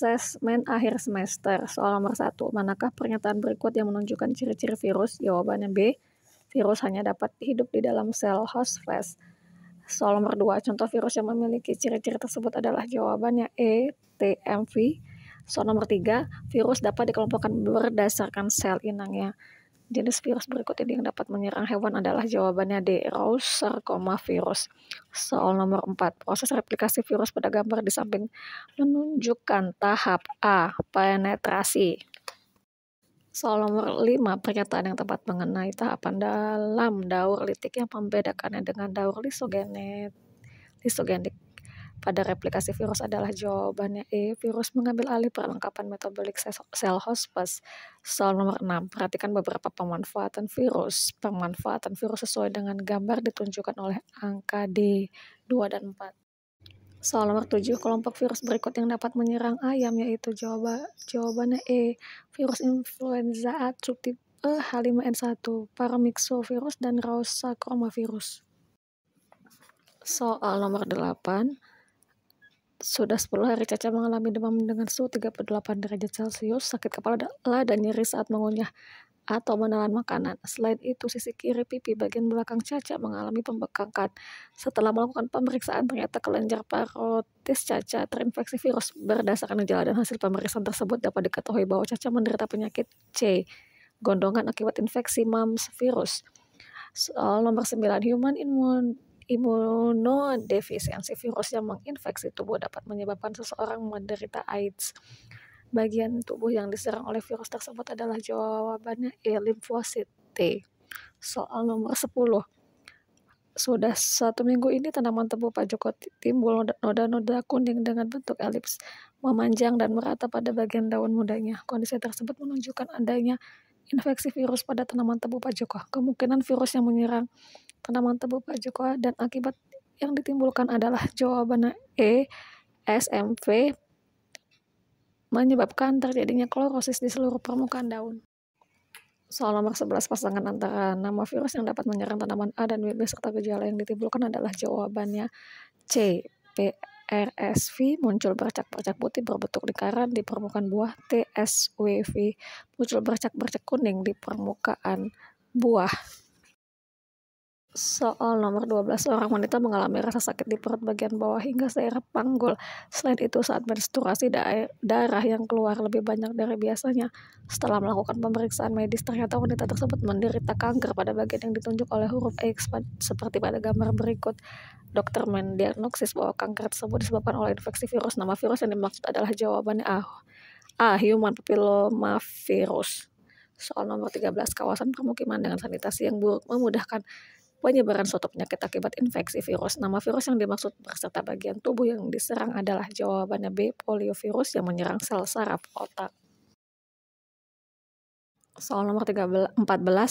asesmen akhir semester. Soal nomor satu manakah pernyataan berikut yang menunjukkan ciri-ciri virus? Jawabannya B. Virus hanya dapat hidup di dalam sel host flash. Soal nomor dua contoh virus yang memiliki ciri-ciri tersebut adalah jawabannya E. TMV. Soal nomor tiga virus dapat dikelompokkan berdasarkan sel inangnya. Jenis virus berikut ini yang dapat menyerang hewan adalah jawabannya D. Rose virus. Soal nomor 4. Proses replikasi virus pada gambar di samping menunjukkan tahap A. Penetrasi. Soal nomor 5, pernyataan yang tepat mengenai tahapan dalam daur litik yang membedakannya dengan daur lisogenet, lisogenik pada replikasi virus adalah jawabannya E. Virus mengambil alih perlengkapan metabolik sel host Soal nomor 6, perhatikan beberapa pemanfaatan virus. Pemanfaatan virus sesuai dengan gambar ditunjukkan oleh angka D, 2 dan 4. Soal nomor 7, kelompok virus berikut yang dapat menyerang ayam yaitu jawaba, jawabannya E. Virus influenza A subtipe E, H5N1, paramyxovirus dan rosacromavirus. Soal nomor 8, sudah 10 hari Caca mengalami demam dengan suhu 38 derajat Celcius, sakit kepala dan nyeri saat mengunyah atau menelan makanan. Selain itu, sisi kiri pipi bagian belakang Caca mengalami pembengkakan. Setelah melakukan pemeriksaan, ternyata kelenjar parotis Caca terinfeksi virus berdasarkan gejala dan hasil pemeriksaan tersebut dapat diketahui bahwa Caca menderita penyakit C, gondongan akibat infeksi mumps virus. Soal nomor 9, human immune Imunodefisiensi virus yang menginfeksi tubuh dapat menyebabkan seseorang menderita AIDS. Bagian tubuh yang diserang oleh virus tersebut adalah jawabannya E. Limfosit T. Soal nomor 10. Sudah satu minggu ini tanaman tebu Pak Joko timbul noda-noda kuning dengan bentuk elips, memanjang dan merata pada bagian daun mudanya. Kondisi tersebut menunjukkan adanya infeksi virus pada tanaman tebu Pak Joko. Kemungkinan virus yang menyerang tanaman tebu Pak Joko dan akibat yang ditimbulkan adalah jawabannya E, SMV, menyebabkan terjadinya klorosis di seluruh permukaan daun. Soal nomor 11 pasangan antara nama virus yang dapat menyerang tanaman A dan B serta gejala yang ditimbulkan adalah jawabannya C, P, RSV muncul bercak-bercak putih berbentuk lingkaran di permukaan buah TSWV muncul bercak-bercak kuning di permukaan buah Soal nomor 12, orang wanita mengalami rasa sakit di perut bagian bawah hingga daerah panggul. Selain itu, saat menstruasi darah yang keluar lebih banyak dari biasanya. Setelah melakukan pemeriksaan medis, ternyata wanita tersebut menderita kanker pada bagian yang ditunjuk oleh huruf X seperti pada gambar berikut. Dokter mendiagnosis bahwa kanker tersebut disebabkan oleh infeksi virus. Nama virus yang dimaksud adalah jawabannya A. A. Human papilloma virus. Soal nomor 13, kawasan permukiman dengan sanitasi yang buruk memudahkan penyebaran suatu penyakit akibat infeksi virus. Nama virus yang dimaksud berserta bagian tubuh yang diserang adalah jawabannya B, poliovirus yang menyerang sel saraf otak. Soal nomor 14,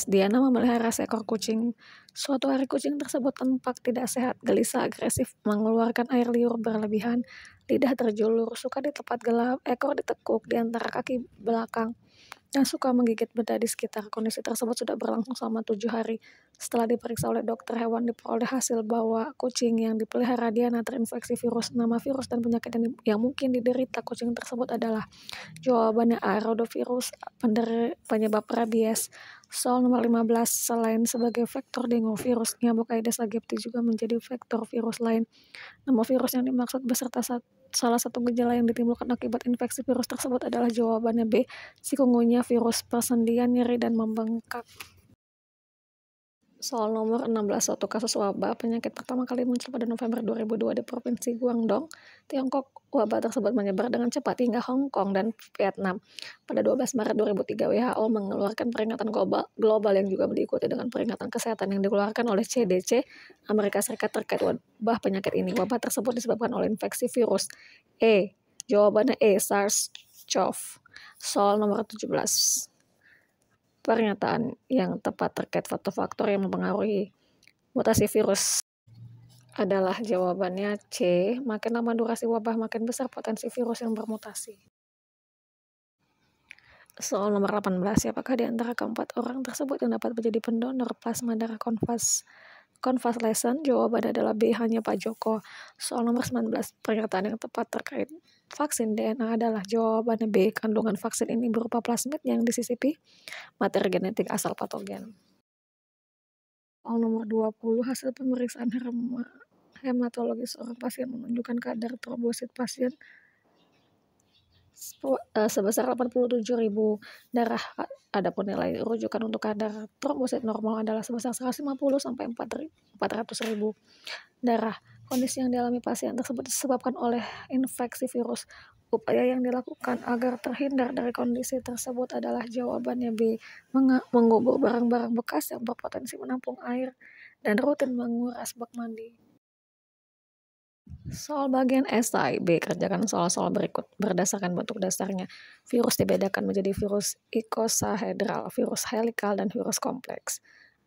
Diana memelihara seekor kucing. Suatu hari kucing tersebut tampak tidak sehat, gelisah, agresif, mengeluarkan air liur berlebihan, lidah terjulur, suka di tempat gelap, ekor ditekuk di antara kaki belakang, yang suka menggigit benda di sekitar. Kondisi tersebut sudah berlangsung selama tujuh hari. Setelah diperiksa oleh dokter hewan, diperoleh hasil bahwa kucing yang dipelihara Diana terinfeksi virus. Nama virus dan penyakit yang, yang mungkin diderita kucing tersebut adalah jawabannya Aerodovirus, Rodovirus, penyebab rabies. Soal nomor 15, selain sebagai vektor dengue virus, nyamuk Aedes aegypti juga menjadi vektor virus lain. Nama virus yang dimaksud beserta satu salah satu gejala yang ditimbulkan akibat infeksi virus tersebut adalah jawabannya B, sikungunya virus persendian nyeri dan membengkak. Soal nomor 16, suatu kasus wabah penyakit pertama kali muncul pada November 2002 di Provinsi Guangdong, Tiongkok. Wabah tersebut menyebar dengan cepat hingga Hong Kong dan Vietnam. Pada 12 Maret 2003, WHO mengeluarkan peringatan global, global yang juga diikuti dengan peringatan kesehatan yang dikeluarkan oleh CDC Amerika Serikat terkait wabah penyakit ini. Wabah tersebut disebabkan oleh infeksi virus E. Jawabannya E, SARS-CoV. Soal nomor 17 pernyataan yang tepat terkait faktor-faktor yang mempengaruhi mutasi virus adalah jawabannya C. Makin lama durasi wabah, makin besar potensi virus yang bermutasi. Soal nomor 18, apakah di antara keempat orang tersebut yang dapat menjadi pendonor plasma darah konvas Konvas lesson, jawabannya adalah B, hanya Pak Joko. Soal nomor 19, pernyataan yang tepat terkait vaksin DNA adalah jawaban B. Kandungan vaksin ini berupa plasmid yang disisipi materi genetik asal patogen. Soal nomor 20, hasil pemeriksaan hematologi seorang pasien menunjukkan kadar trombosit pasien eh, sebesar ribu darah. Adapun nilai rujukan untuk kadar trombosit normal adalah sebesar 150 sampai ribu darah. Kondisi yang dialami pasien tersebut disebabkan oleh infeksi virus. Upaya yang dilakukan agar terhindar dari kondisi tersebut adalah jawabannya B. Mengubur barang-barang bekas yang berpotensi menampung air dan rutin menguras bak mandi. Soal bagian SI, B. Kerjakan soal-soal berikut berdasarkan bentuk dasarnya. Virus dibedakan menjadi virus ikosahedral, virus helikal, dan virus kompleks.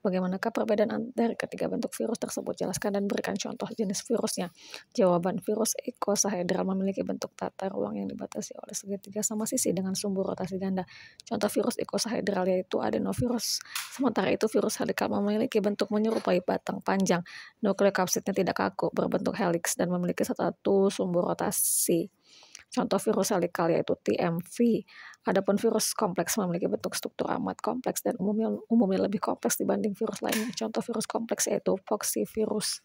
Bagaimanakah perbedaan dari ketiga bentuk virus tersebut? Jelaskan dan berikan contoh jenis virusnya. Jawaban virus ekosahedral memiliki bentuk tata ruang yang dibatasi oleh segitiga sama sisi dengan sumbu rotasi ganda. Contoh virus ekosahedral yaitu adenovirus. Sementara itu virus helikal memiliki bentuk menyerupai batang panjang. Nukleokapsidnya tidak kaku, berbentuk helix dan memiliki satu sumbu rotasi. Contoh virus helikal yaitu TMV. Adapun virus kompleks memiliki bentuk struktur amat kompleks dan umumnya umumnya lebih kompleks dibanding virus lainnya. Contoh virus kompleks yaitu poxivirus.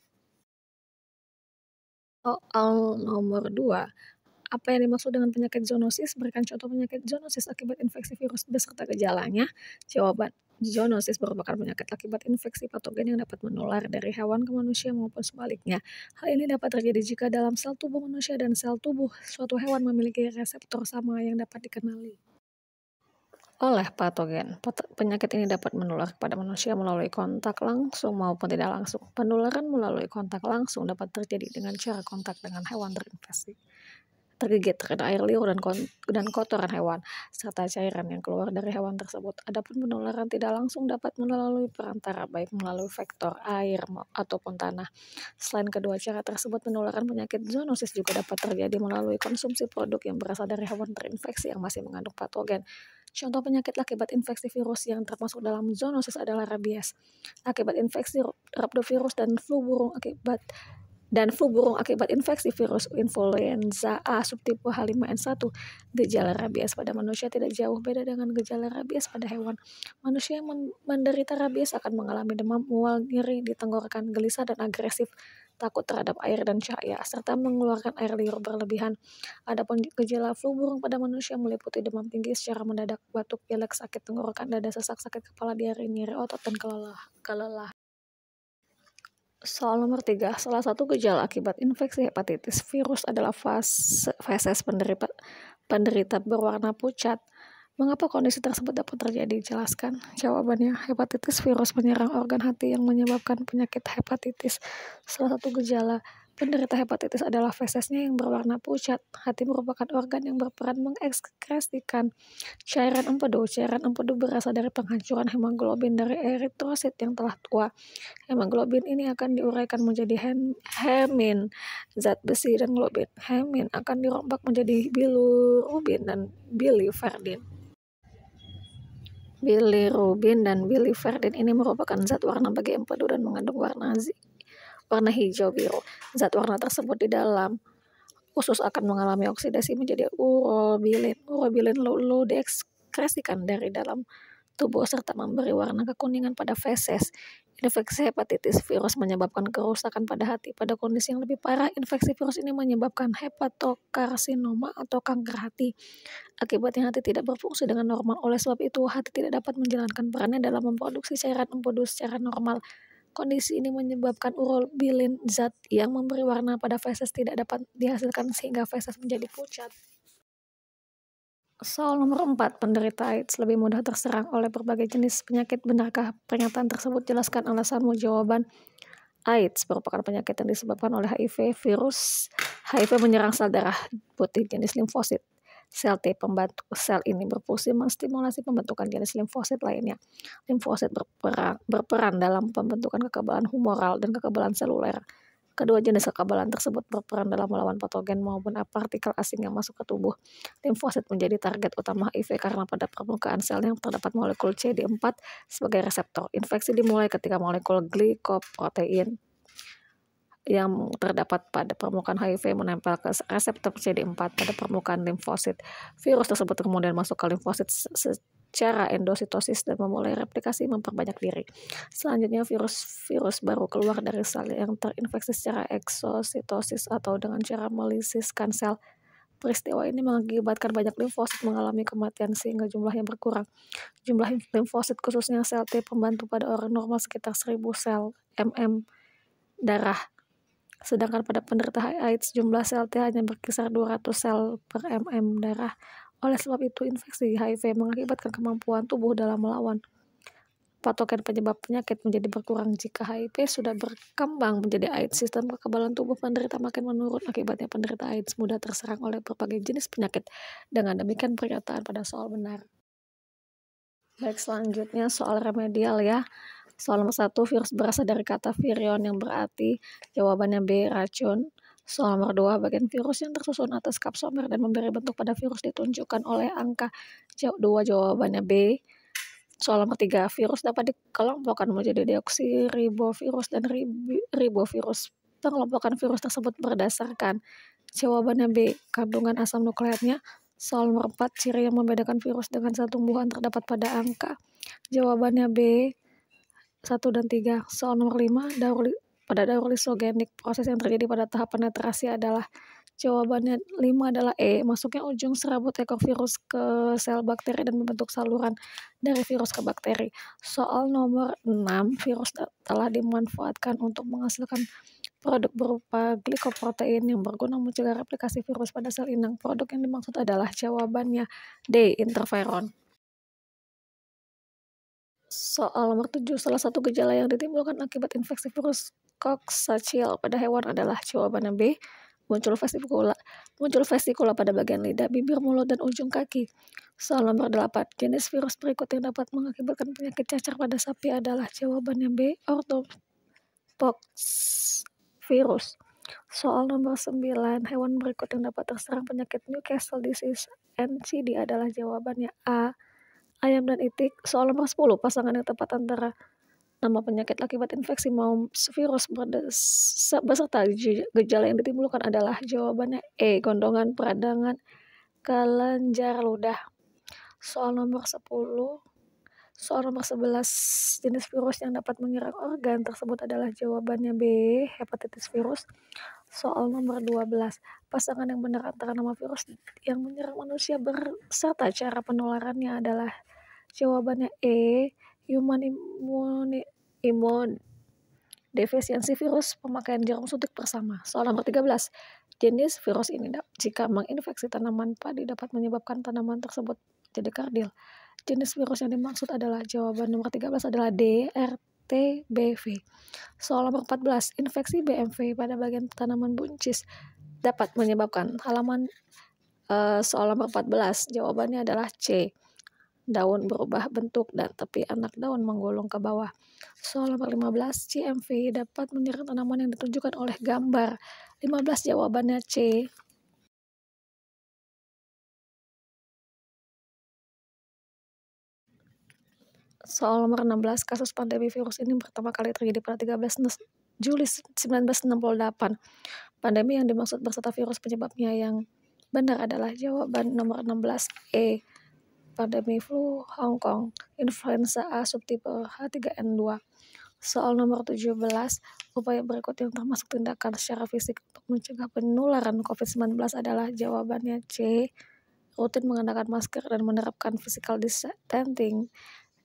Soal nomor dua. Apa yang dimaksud dengan penyakit zoonosis? Berikan contoh penyakit zoonosis akibat infeksi virus beserta gejalanya. Jawaban, zoonosis merupakan penyakit akibat infeksi patogen yang dapat menular dari hewan ke manusia maupun sebaliknya. Hal ini dapat terjadi jika dalam sel tubuh manusia dan sel tubuh suatu hewan memiliki reseptor sama yang dapat dikenali oleh patogen. Penyakit ini dapat menular kepada manusia melalui kontak langsung maupun tidak langsung. Penularan melalui kontak langsung dapat terjadi dengan cara kontak dengan hewan terinfeksi tergigit terkena air liur dan, dan kotoran hewan, serta cairan yang keluar dari hewan tersebut. Adapun penularan tidak langsung dapat melalui perantara, baik melalui vektor air ataupun tanah. Selain kedua cara tersebut, penularan penyakit zoonosis juga dapat terjadi melalui konsumsi produk yang berasal dari hewan terinfeksi yang masih mengandung patogen. Contoh penyakit akibat infeksi virus yang termasuk dalam zoonosis adalah rabies. Akibat infeksi rhabdovirus dan flu burung akibat dan flu burung akibat infeksi virus influenza A subtipe H5N1. Gejala rabies pada manusia tidak jauh beda dengan gejala rabies pada hewan. Manusia yang menderita rabies akan mengalami demam, mual, nyeri di gelisah dan agresif, takut terhadap air dan cahaya, serta mengeluarkan air liur berlebihan. Adapun gejala flu burung pada manusia meliputi demam tinggi secara mendadak, batuk, pilek, sakit tenggorokan, dada sesak, sakit kepala, diare, nyeri otot, dan kelelahan. Kelelah. Soal nomor tiga, salah satu gejala akibat infeksi hepatitis virus adalah fase, feses penderita, penderita berwarna pucat. Mengapa kondisi tersebut dapat terjadi? Jelaskan. Jawabannya, hepatitis virus menyerang organ hati yang menyebabkan penyakit hepatitis. Salah satu gejala Penderita hepatitis adalah fesesnya yang berwarna pucat. Hati merupakan organ yang berperan mengekskresikan cairan empedu. Cairan empedu berasal dari penghancuran hemoglobin dari eritrosit yang telah tua. Hemoglobin ini akan diuraikan menjadi hem hemin, zat besi dan globin. Hemin akan dirombak menjadi bilirubin dan biliverdin. Bilirubin dan biliverdin ini merupakan zat warna bagi empedu dan mengandung warna zinc warna hijau biru. Zat warna tersebut di dalam usus akan mengalami oksidasi menjadi urobilin. Urobilin lalu diekskresikan dari dalam tubuh serta memberi warna kekuningan pada feses. Infeksi hepatitis virus menyebabkan kerusakan pada hati. Pada kondisi yang lebih parah, infeksi virus ini menyebabkan hepatokarsinoma atau kanker hati. Akibatnya hati tidak berfungsi dengan normal. Oleh sebab itu, hati tidak dapat menjalankan perannya dalam memproduksi cairan empedu secara normal. Kondisi ini menyebabkan urobilin zat yang memberi warna pada feses tidak dapat dihasilkan sehingga feses menjadi pucat. Soal nomor 4, penderita AIDS lebih mudah terserang oleh berbagai jenis penyakit. Benarkah pernyataan tersebut? Jelaskan alasanmu. Jawaban, AIDS merupakan penyakit yang disebabkan oleh HIV virus. HIV menyerang sel darah putih jenis limfosit. Sel T pembantu sel ini berfungsi menstimulasi pembentukan jenis limfosit lainnya. Limfosit berperan, berperan dalam pembentukan kekebalan humoral dan kekebalan seluler. Kedua jenis kekebalan tersebut berperan dalam melawan patogen maupun partikel asing yang masuk ke tubuh. Limfosit menjadi target utama HIV karena pada permukaan sel yang terdapat molekul CD4 sebagai reseptor. Infeksi dimulai ketika molekul glikoprotein yang terdapat pada permukaan HIV menempel ke reseptor CD4 pada permukaan limfosit. Virus tersebut kemudian masuk ke limfosit secara endositosis dan memulai replikasi memperbanyak diri. Selanjutnya virus-virus baru keluar dari sel yang terinfeksi secara eksositosis atau dengan cara melisiskan sel Peristiwa ini mengakibatkan banyak limfosit mengalami kematian sehingga jumlahnya berkurang. Jumlah limfosit khususnya sel T pembantu pada orang normal sekitar 1000 sel mm darah Sedangkan pada penderita AIDS jumlah sel T hanya berkisar 200 sel per mm darah. Oleh sebab itu, infeksi HIV mengakibatkan kemampuan tubuh dalam melawan patogen penyebab penyakit menjadi berkurang jika HIV sudah berkembang menjadi AIDS. Sistem kekebalan tubuh penderita makin menurun akibatnya penderita AIDS mudah terserang oleh berbagai jenis penyakit. Dengan demikian pernyataan pada soal benar. Baik, selanjutnya soal remedial ya. Soal nomor satu, virus berasal dari kata virion yang berarti jawabannya B, racun. Soal nomor dua, bagian virus yang tersusun atas kapsomer dan memberi bentuk pada virus ditunjukkan oleh angka dua jawabannya B. Soal nomor tiga, virus dapat dikelompokkan menjadi deoksiribovirus dan rib ribovirus. Pengelompokan virus tersebut berdasarkan jawabannya B, kandungan asam nukleatnya. Soal nomor empat, ciri yang membedakan virus dengan satu tumbuhan terdapat pada angka. Jawabannya B, 1 dan 3. Soal nomor 5, daur pada daur lisogenik proses yang terjadi pada tahap penetrasi adalah jawabannya 5 adalah E. Masuknya ujung serabut ekor virus ke sel bakteri dan membentuk saluran dari virus ke bakteri. Soal nomor 6, virus telah dimanfaatkan untuk menghasilkan produk berupa glikoprotein yang berguna mencegah replikasi virus pada sel inang. Produk yang dimaksud adalah jawabannya D, interferon. Soal nomor tujuh, salah satu gejala yang ditimbulkan akibat infeksi virus coxsackie pada hewan adalah yang B, muncul vesikula, muncul vesikula pada bagian lidah, bibir, mulut, dan ujung kaki. Soal nomor delapan, jenis virus berikut yang dapat mengakibatkan penyakit cacar pada sapi adalah jawaban yang B, orthopox virus. Soal nomor sembilan, hewan berikut yang dapat terserang penyakit Newcastle disease NCD adalah jawabannya A ayam dan itik, soal nomor 10, pasangan yang tepat antara nama penyakit akibat infeksi maum virus beserta gejala yang ditimbulkan adalah jawabannya E, gondongan, peradangan, kelenjar ludah. Soal nomor 10, soal nomor 11, jenis virus yang dapat menyerang organ tersebut adalah jawabannya B, hepatitis virus. Soal nomor 12, pasangan yang benar antara nama virus yang menyerang manusia berserta cara penularannya adalah jawabannya E, human immune, immune defisiensi virus pemakaian jarum suntik bersama. Soal nomor 13, jenis virus ini jika menginfeksi tanaman padi dapat menyebabkan tanaman tersebut jadi kardil. Jenis virus yang dimaksud adalah jawaban nomor 13 adalah D, R, TBV. Soal nomor 14, infeksi BMV pada bagian tanaman buncis dapat menyebabkan halaman uh, soal nomor 14 jawabannya adalah C. Daun berubah bentuk dan tepi anak daun menggolong ke bawah. Soal nomor 15, CMV dapat menyerang tanaman yang ditunjukkan oleh gambar. 15 jawabannya C. Soal nomor 16, kasus pandemi virus ini pertama kali terjadi pada 13 Juli 1968. Pandemi yang dimaksud berserta virus penyebabnya yang benar adalah jawaban nomor 16E. Pandemi flu Hong Kong, influenza A subtipe H3N2. Soal nomor 17, upaya berikut yang termasuk tindakan secara fisik untuk mencegah penularan COVID-19 adalah jawabannya C. Rutin mengenakan masker dan menerapkan physical distancing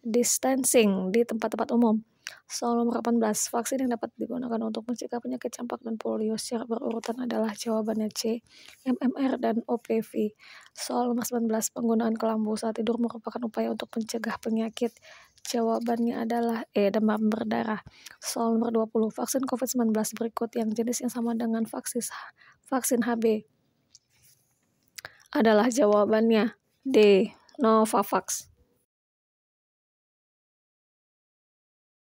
distancing di tempat-tempat umum. Soal nomor 18, vaksin yang dapat digunakan untuk mencegah penyakit campak dan polio secara berurutan adalah jawabannya C, MMR, dan OPV. Soal nomor 19, penggunaan kelambu saat tidur merupakan upaya untuk mencegah penyakit. Jawabannya adalah E, demam berdarah. Soal nomor 20, vaksin COVID-19 berikut yang jenis yang sama dengan vaksin, vaksin HB. Adalah jawabannya D, Novavax.